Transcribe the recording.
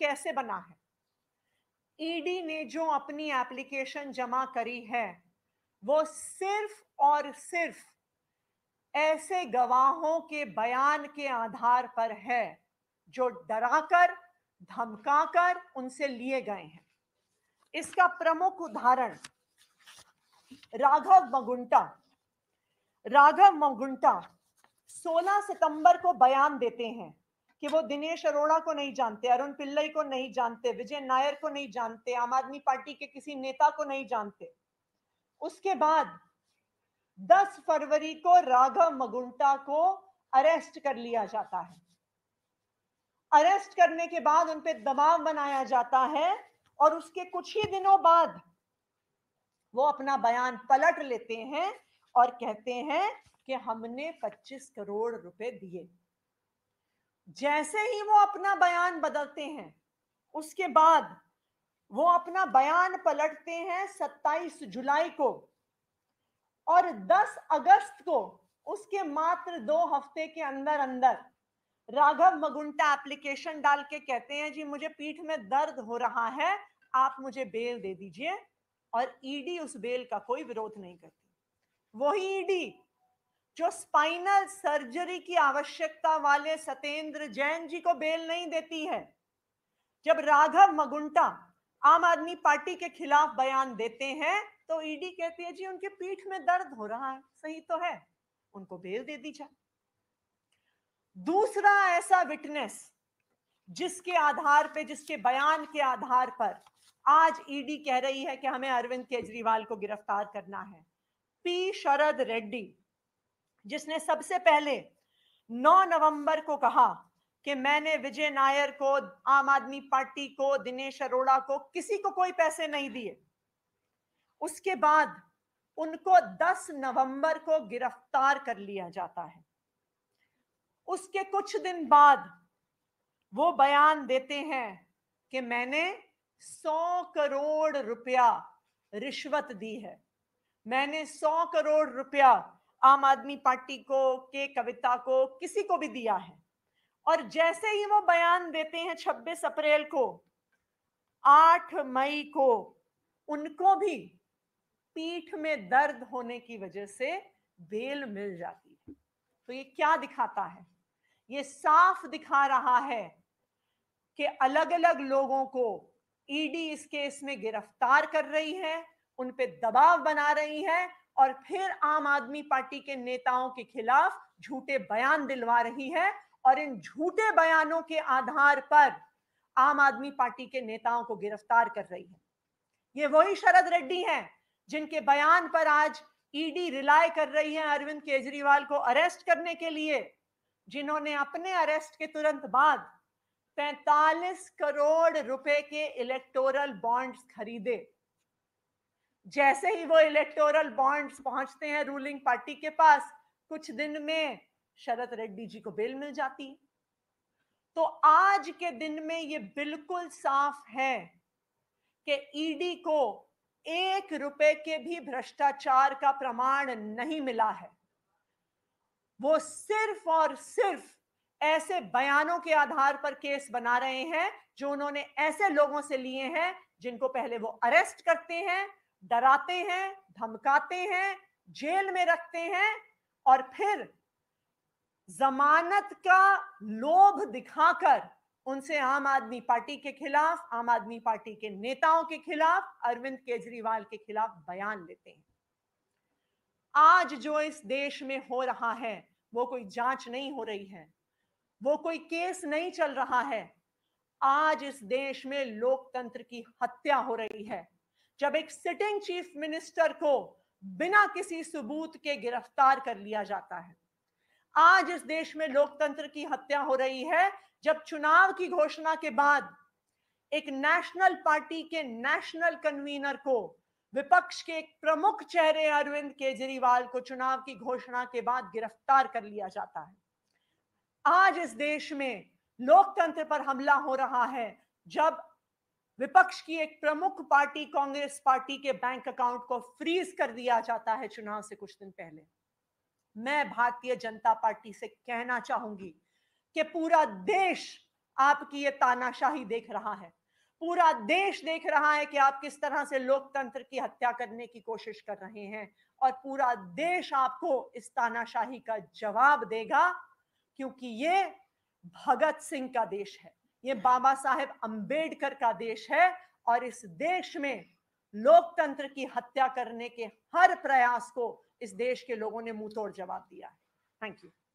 कैसे बना है ईडी e ने जो अपनी एप्लीकेशन जमा करी है वो सिर्फ और सिर्फ ऐसे गवाहों के बयान के आधार पर है जो डराकर धमकाकर उनसे लिए गए हैं इसका प्रमुख उदाहरण राघव मगुंटा राघव मगुंटा 16 सितंबर को बयान देते हैं कि वो दिनेश अरोड़ा को नहीं जानते अरुण पिल्लई को नहीं जानते विजय नायर को नहीं जानते आम आदमी पार्टी के किसी नेता को नहीं जानते उसके बाद 10 फरवरी को राघव मगुंटा को अरेस्ट कर लिया जाता है अरेस्ट करने के बाद उनपे दबाव बनाया जाता है और उसके कुछ ही दिनों बाद वो अपना बयान पलट लेते हैं और कहते हैं कि हमने 25 करोड़ रुपए दिए जैसे ही वो अपना बयान बदलते हैं उसके बाद वो अपना बयान पलटते हैं 27 जुलाई को और 10 अगस्त को उसके मात्र दो हफ्ते के अंदर अंदर राघव मगुंटा एप्लीकेशन डाल के कहते हैं जी मुझे पीठ में दर्द हो रहा है आप मुझे बेल दे दीजिए और ईडी e उस बेल का कोई विरोध नहीं करती वही ईडी e जो स्पाइनल सर्जरी की आवश्यकता वाले सत्येंद्र जैन जी को बेल नहीं देती है जब राघव मगुंटा आम आदमी पार्टी के खिलाफ बयान देते हैं तो ईडी e कहती है जी उनके पीठ में दर्द हो रहा है सही तो है उनको बेल दे दी जाए दूसरा ऐसा विटनेस जिसके आधार पे जिसके बयान के आधार पर आज ईडी e कह रही है कि हमें अरविंद केजरीवाल को गिरफ्तार करना है पी शरद रेड्डी जिसने सबसे पहले 9 नवंबर को कहा कि मैंने विजय नायर को आम आदमी पार्टी को दिनेश अरोड़ा को किसी को कोई पैसे नहीं दिए उसके बाद उनको 10 नवंबर को गिरफ्तार कर लिया जाता है उसके कुछ दिन बाद वो बयान देते हैं कि मैंने 100 करोड़ रुपया रिश्वत दी है मैंने 100 करोड़ रुपया आम आदमी पार्टी को के कविता को किसी को भी दिया है और जैसे ही वो बयान देते हैं 26 अप्रैल को 8 मई को उनको भी पीठ में दर्द होने की वजह से बेल मिल जाती है तो ये क्या दिखाता है ये साफ दिखा रहा है कि अलग अलग लोगों को ईडी e इस केस में गिरफ्तार कर रही है उन पे दबाव बना रही है और फिर आम आदमी पार्टी के नेताओं के खिलाफ झूठे बयान दिलवा रही है और इन झूठे बयानों के आधार पर आम आदमी पार्टी के नेताओं को गिरफ्तार कर रही है ये वही शरद रेड्डी हैं जिनके बयान पर आज ईडी रिलाय कर रही है अरविंद केजरीवाल को अरेस्ट करने के लिए जिन्होंने अपने अरेस्ट के तुरंत बाद 45 करोड़ रुपए के इलेक्टोरल बॉन्ड्स खरीदे जैसे ही वो इलेक्टोरल बॉन्ड्स पहुंचते हैं रूलिंग पार्टी के पास कुछ दिन में शरद रेड्डी जी को बेल मिल जाती है तो आज के दिन में ये बिल्कुल साफ है कि ईडी e को एक रुपए के भी भ्रष्टाचार का प्रमाण नहीं मिला है वो सिर्फ और सिर्फ ऐसे बयानों के आधार पर केस बना रहे हैं जो उन्होंने ऐसे लोगों से लिए हैं जिनको पहले वो अरेस्ट करते हैं डराते हैं धमकाते हैं जेल में रखते हैं और फिर जमानत का लोभ दिखाकर उनसे आम आदमी पार्टी के खिलाफ आम आदमी पार्टी के नेताओं के खिलाफ अरविंद केजरीवाल के खिलाफ बयान लेते हैं आज जो इस देश में हो रहा है वो कोई जांच नहीं हो रही है वो कोई केस नहीं चल रहा है आज इस देश में लोकतंत्र की हत्या हो रही है जब एक सिटिंग चीफ मिनिस्टर को बिना किसी सबूत के गिरफ्तार कर लिया जाता है आज इस देश में लोकतंत्र की हत्या हो रही है जब चुनाव की घोषणा के बाद एक नेशनल पार्टी के नेशनल कन्वीनर को विपक्ष के एक प्रमुख चेहरे अरविंद केजरीवाल को चुनाव की घोषणा के बाद गिरफ्तार कर लिया जाता है आज इस देश में लोकतंत्र पर हमला हो रहा है जब विपक्ष की एक प्रमुख पार्टी कांग्रेस पार्टी के बैंक अकाउंट को फ्रीज कर दिया जाता है चुनाव से कुछ दिन पहले मैं भारतीय जनता पार्टी से कहना चाहूंगी कि पूरा देश आपकी ये तानाशाही देख रहा है पूरा देश देख रहा है कि आप किस तरह से लोकतंत्र की हत्या करने की कोशिश कर रहे हैं और पूरा देश आपको इस तानाशाही का जवाब देगा क्योंकि ये भगत सिंह का देश है ये बाबा साहेब अंबेडकर का देश है और इस देश में लोकतंत्र की हत्या करने के हर प्रयास को इस देश के लोगों ने मुंह तोड़ जवाब दिया है थैंक यू